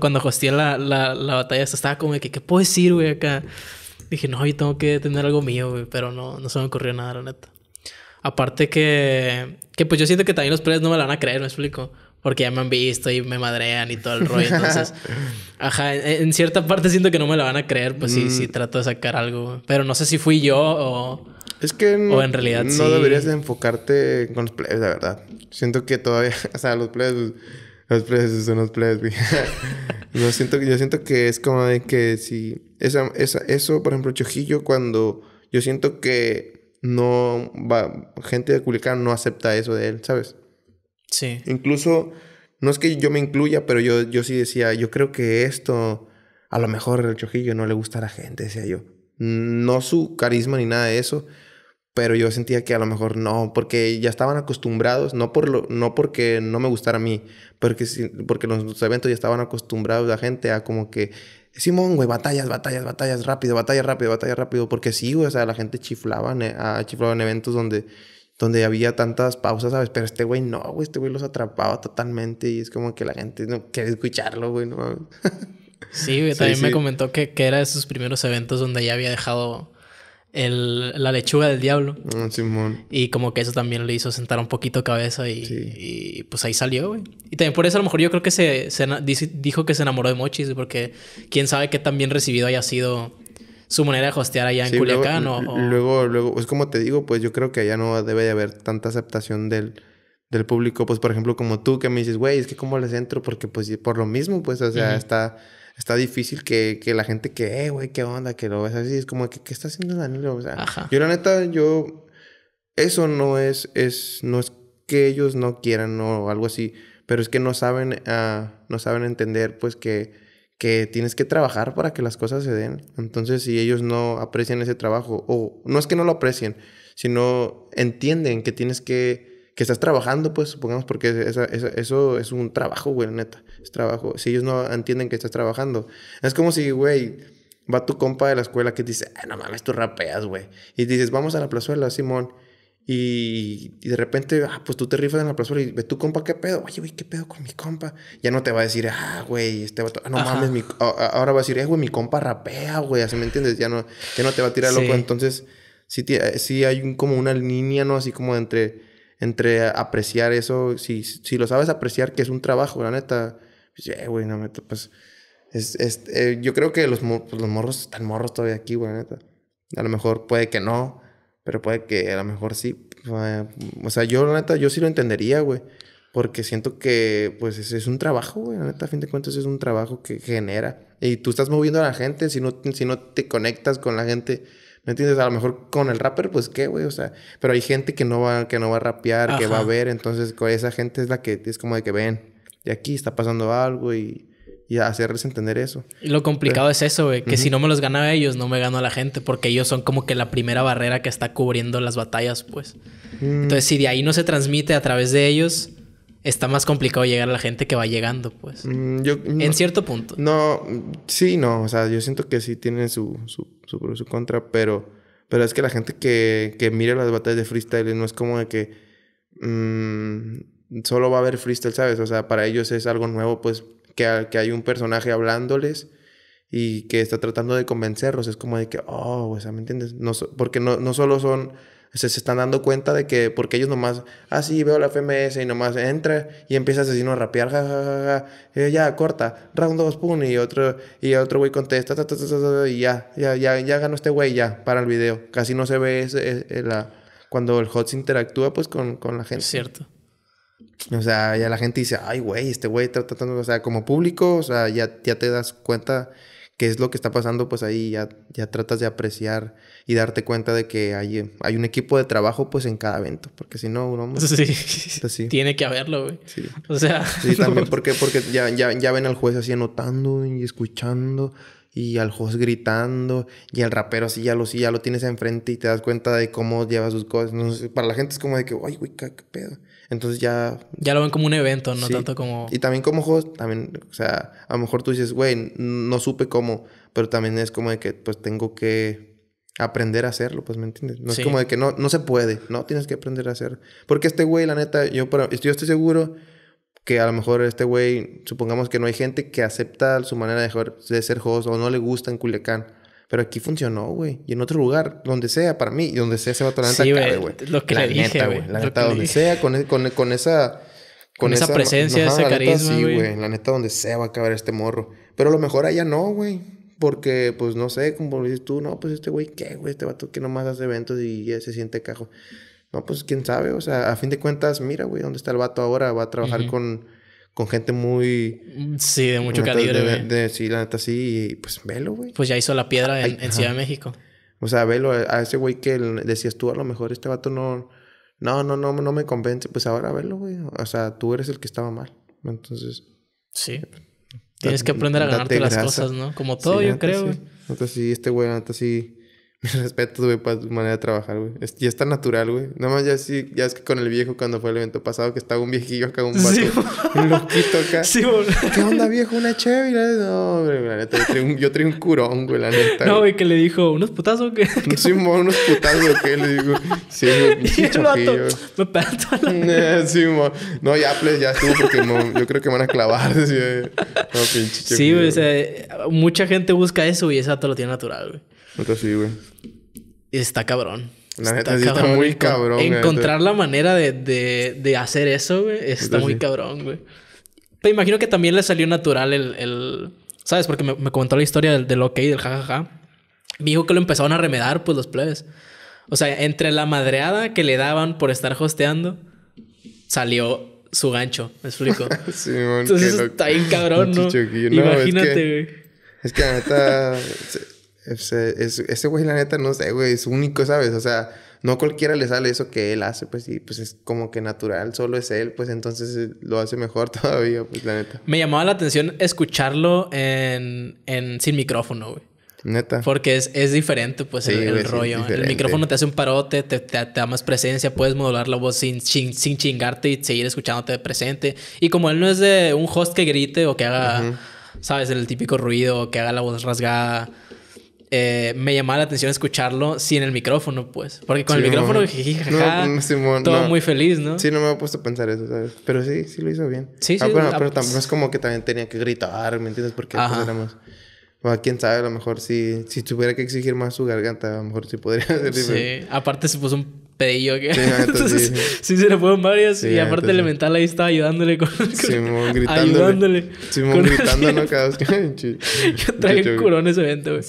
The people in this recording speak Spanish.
cuando hosteé la, la, la batalla, estaba como que, ¿qué puedo decir, güey, acá? Dije, no, yo tengo que tener algo mío, güey, pero no, no se me ocurrió nada, la neta. Aparte que, que pues yo siento que también los players no me la van a creer, me explico. Porque ya me han visto y me madrean y todo el rollo. Entonces, ajá, en, cierta parte siento que no me la van a creer, pues sí, sí mm. trato de sacar algo. Pero no sé si fui yo o... Es que no, o en realidad no deberías de enfocarte con los players, la verdad. Siento que todavía, o sea, los players... Los presos son los precios, yo, siento, yo siento que es como de que si... Esa, esa, eso, por ejemplo, Chojillo, cuando... Yo siento que no va... Gente de Culiacán no acepta eso de él, ¿sabes? Sí. Incluso... No es que yo me incluya, pero yo, yo sí decía... Yo creo que esto... A lo mejor el Chojillo no le gusta a la gente, decía yo. No su carisma ni nada de eso pero yo sentía que a lo mejor no, porque ya estaban acostumbrados, no, por lo, no porque no me gustara a mí, porque, porque los eventos ya estaban acostumbrados la gente a como que, Simón, güey, batallas, batallas, batallas, rápido, batalla rápido, batalla rápido, porque sí, güey, o sea, la gente chiflaba, a, ah, chiflaba en eventos donde, donde había tantas pausas, ¿sabes? Pero este güey no, güey, este güey los atrapaba totalmente y es como que la gente no quiere escucharlo, güey, no sí, güey, también me comentó que, que era de sus primeros eventos donde ya había dejado el, la lechuga del diablo. Ah, y como que eso también le hizo sentar un poquito cabeza y, pues ahí salió, güey. Y también por eso a lo mejor yo creo que se, se dijo que se enamoró de Mochis, porque quién sabe qué tan bien recibido haya sido su manera de hostear allá en Culiacán luego, o, Luego, es pues, como te digo, pues yo creo que allá no debe de haber tanta aceptación del del público, pues por ejemplo como tú que me dices, güey, es que cómo les entro, porque pues por lo mismo, pues, o sea, está, está difícil que, la gente que, eh, güey, qué onda, que lo ves así, es como que, ¿qué está haciendo Danilo? O sea, Ajá. yo la neta, yo, eso no es, es, no es que ellos no quieran o algo así, pero es que no saben, ah, no saben entender, pues que, que tienes que trabajar para que las cosas se den. Entonces, si ellos no aprecian ese trabajo, o no es que no lo aprecien, sino entienden que tienes que que estás trabajando, pues, supongamos, porque eso es un trabajo, güey, neta. Es trabajo. Si ellos no entienden que estás trabajando, es como si, güey, va tu compa de la escuela que dice, ah, no mames, tú rapeas, güey. Y dices, vamos a la plazuela, Simón. Y, de repente, ah, pues tú te rifas en la plazuela y ve tu compa, ¿qué pedo? Oye, güey, ¿qué pedo con mi compa? Ya no te va a decir, ah, güey, este vato, ah, no mames, mi, ahora va a decir, eh, güey, mi compa rapea, güey, así me entiendes, ya no, ya no te va a tirar loco. Entonces, sí, hay un, como una línea, ¿no? Así como entre entre apreciar eso, si, lo sabes apreciar, que es un trabajo, la neta, pues, güey, no, pues, eh, yo creo que los, pues, los morros están morros todavía aquí, güey, neta. A lo mejor puede que no, pero puede que a lo mejor sí. O sea, yo, la neta, yo sí lo entendería, güey. Porque siento que, pues, es, es un trabajo, güey. La neta, a fin de cuentas, es un trabajo que genera. Y tú estás moviendo a la gente. Si si no te conectas con la gente, ¿Me entiendes? A lo mejor con el rapper, pues qué, güey, o sea, pero hay gente que no va, que no va a rapear, que va a ver, entonces esa gente es la que es como de que ven, y aquí está pasando algo y, y hacerles entender eso. Y lo complicado es eso, güey, que si no me los gana ellos, no me gano a la gente, porque ellos son como que la primera barrera que está cubriendo las batallas, pues. Mm. Entonces, si de ahí no se transmite a través de ellos, está más complicado llegar a la gente que va llegando, pues. Mm, en cierto punto. No, sí, no. O sea, yo siento que sí tienen su, su, contra, pero, pero es que la gente que, que mira las batallas de freestyle no es como de que mm, solo va a haber freestyle, ¿sabes? O sea, para ellos es algo nuevo, pues, que, hay un personaje hablándoles y que está tratando de convencerlos. Es como de que, oh, o sea, ¿me entiendes? porque no solo son se, están dando cuenta de que, porque ellos nomás, ah, sí, veo la FMS y nomás entra y empieza asesino a rapear, ja, ja, ja, ja eh, ya, corta, round 2, pum, y otro, y otro güey contesta, y ya, ya, ya, ya ganó este güey, ya, para el video. Casi no se ve ese, e, e, la, cuando el hot interactúa, pues, con, la gente. Cierto. O sea, ya la gente dice, ay, güey, este güey está tratando, o sea, como público, o sea, ya, ya te das cuenta qué es lo que está pasando, pues ahí ya, ya tratas de apreciar y darte cuenta de que hay, hay un equipo de trabajo pues en cada evento, porque si no uno... Pues, tiene que haberlo, güey. O sea... también porque, porque ya, ya, ya ven al juez así anotando y escuchando y al host gritando y al rapero así ya lo, sí, ya lo tienes enfrente y te das cuenta de cómo lleva sus cosas. para la gente es como de que, ay, güey, qué, pedo. Entonces ya... Ya lo ven como un evento, no tanto como... Y también como host, también, o sea, a lo mejor tú dices, güey, no supe cómo, pero también es como de que pues tengo que aprender a hacerlo, pues, ¿me entiendes? No es como de que no, no se puede, no, tienes que aprender a hacerlo. Porque este güey, la neta, yo, pero, yo estoy seguro que a lo mejor este güey, supongamos que no hay gente que acepta su manera de, ser host o no le gusta en Culiacán. Pero aquí funcionó, güey. Y en otro lugar, donde sea, para mí, y donde sea se va a tolerar sí, güey. Lo que la le neta, güey. La neta, donde sea, e, e, con, esa... Con, esa, presencia, ese carisma, sí, güey. La neta, donde sea va a caber este morro. Pero a lo mejor allá no, güey. Porque, pues, no sé, como dices tú, no, pues este güey, ¿qué, güey? Este vato que nomás hace eventos y ya se siente cajo. No, pues quién sabe, o sea, a fin de cuentas, mira, güey, ¿dónde está el vato ahora? Va a trabajar con, con gente muy... Mm, sí, de mucho calibre, Sí, la neta, sí, y pues velo, güey. Pues ya hizo la piedra en, Ciudad de México. O sea, velo, a ese güey que decías tú, a lo mejor este vato no... No, no, no, no me convence. Pues ahora velo, güey. O sea, tú eres el que estaba mal. Entonces... Sí. Eh, Tienes que aprender a ganarte las cosas, ¿no? Como todo, yo creo, güey. Sí. sí, este güey, neta, sí mis respeto güey, para tu manera de trabajar, güey. Es, ya está natural, güey. Nada más ya sí, ya es que con el viejo cuando fue el evento pasado que estaba un viejillo acá, un vato, sí, un loquito acá. Sí, ¿Qué onda, viejo? ¿Una chévere? No, güey, la neta, yo traí un, curón, güey, la neta. No, güey, que le dijo, ¿unos putazos o qué? Sí, mo, unos putazos o qué, le digo. Sí, güey, sí, Me pegan eh, sí, mo. No, ya, pues, ya estuvo porque yo creo que van a clavar. Sí, güey, eh. no, pinche, sí, güey o sea, eh, mucha gente busca eso y esa todo lo tiene natural, güey. Entonces sí, güey. Está cabrón. neta está, muy cabrón. Encontrar la manera de, hacer eso, güey, está muy cabrón, güey. Te imagino que también le salió natural el. ¿Sabes? Porque me, me, comentó la historia del, del ok, del jajaja. Me dijo que lo empezaron a remedar, pues los plebes. O sea, entre la madreada que le daban por estar hosteando, salió su gancho. ¿Me explico? sí, man, Entonces está ahí cabrón, ¿no? Imagínate, güey. Es que, la neta. ese güey, la neta, no sé, güey, es único, ¿sabes? O sea, no cualquiera le sale eso que él hace, pues sí, pues es como que natural, solo es él, pues entonces eh, lo hace mejor todavía, pues la neta. Me llamaba la atención escucharlo en, sin micrófono, güey. Neta. Porque es, diferente, pues, el, rollo. El micrófono te hace un parote, te, te, da más presencia, puedes modular la voz sin, sin, chingarte y seguir escuchándote de presente. Y como él no es de un host que grite o que haga, ¿sabes? El típico ruido o que haga la voz rasgada eh, me llamaba la atención escucharlo sin el micrófono, pues. Porque con el micrófono, jiji, no, mm, Simón, todo muy feliz, ¿no? Sí, no me he puesto a pensar eso, ¿sabes? Pero sí, sí lo hizo bien. Sí, ah, sí. Bueno, ah, pero pues. tampoco es como que también tenía que gritar, ¿me entiendes? Porque pues éramos... Bueno, quién sabe, a lo mejor si, si tuviera que exigir más su garganta, a lo mejor sí podría hacer Sí, aparte se puso un pedillo que. Sí, entonces, sí, sí. se le fueron varias. y aparte, entonces, Elemental ahí estaba ayudándole con. Simón gritándole. Ayudándole. Simón gritando, ¿no? Cada vez que. Yo traje un curón ese evento, güey.